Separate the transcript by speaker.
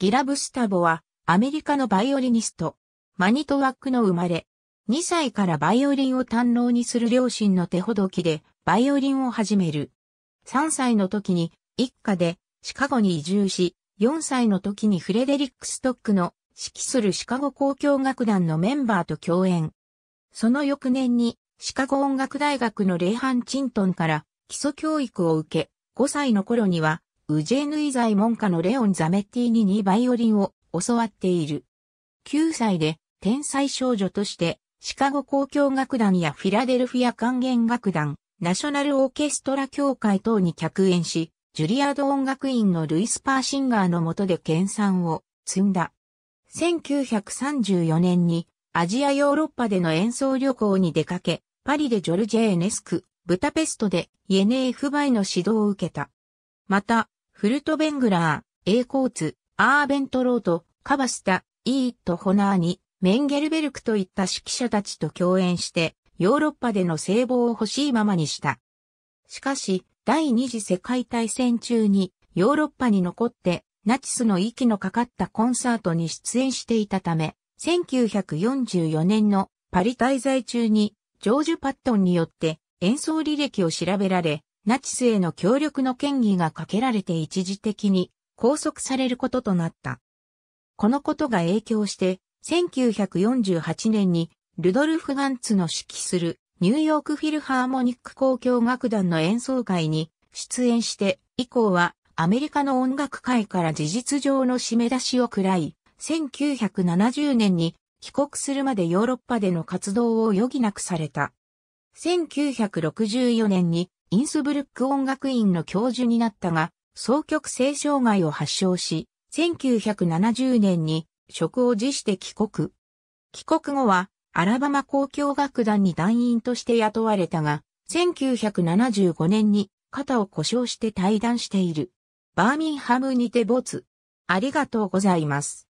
Speaker 1: ギラ・ブスタボは、アメリカのバイオリニスト、マニトワックの生まれ、2歳からバイオリンを堪能にする両親の手ほどきで、バイオリンを始める。3歳の時に、一家で、シカゴに移住し、4歳の時にフレデリック・ストックの指揮するシカゴ交響楽団のメンバーと共演。その翌年に、シカゴ音楽大学のレイハン・チントンから基礎教育を受け、5歳の頃にはウジェヌイ財門下のレオン・ザメッティにバイオリンを教わっている。9歳で天才少女としてシカゴ交響楽団やフィラデルフィア管弦楽団、ナショナルオーケストラ協会等に客演し、ジュリアード音楽院のルイス・パーシンガーの下で研鑽を積んだ。1934年にアジアヨーロッパでの演奏旅行に出かけ、パリでジョルジェーネスク、ブタペストでイエネーフバイの指導を受けた。また、フルトベングラー、エーコーツ、アーベントロート、カバスタ、イート・ホナーニ、メンゲルベルクといった指揮者たちと共演して、ヨーロッパでの聖望を欲しいままにした。しかし、第二次世界大戦中に、ヨーロッパに残って、ナチスの息のかかったコンサートに出演していたため、1944年のパリ滞在中に、ジョージュ・パットンによって演奏履歴を調べられ、ナチスへの協力の権威がかけられて一時的に拘束されることとなった。このことが影響して、1948年にルドルフ・ガンツの指揮するニューヨークフィルハーモニック交響楽団の演奏会に出演して以降はアメリカの音楽界から事実上の締め出しを喰らい、1970年に帰国するまでヨーロッパでの活動を余儀なくされた。1964年にインスブルック音楽院の教授になったが、双極性障害を発症し、1970年に職を辞して帰国。帰国後は、アラバマ交響楽団に団員として雇われたが、1975年に肩を故障して退団している。バーミンハムにて没。ありがとうございます。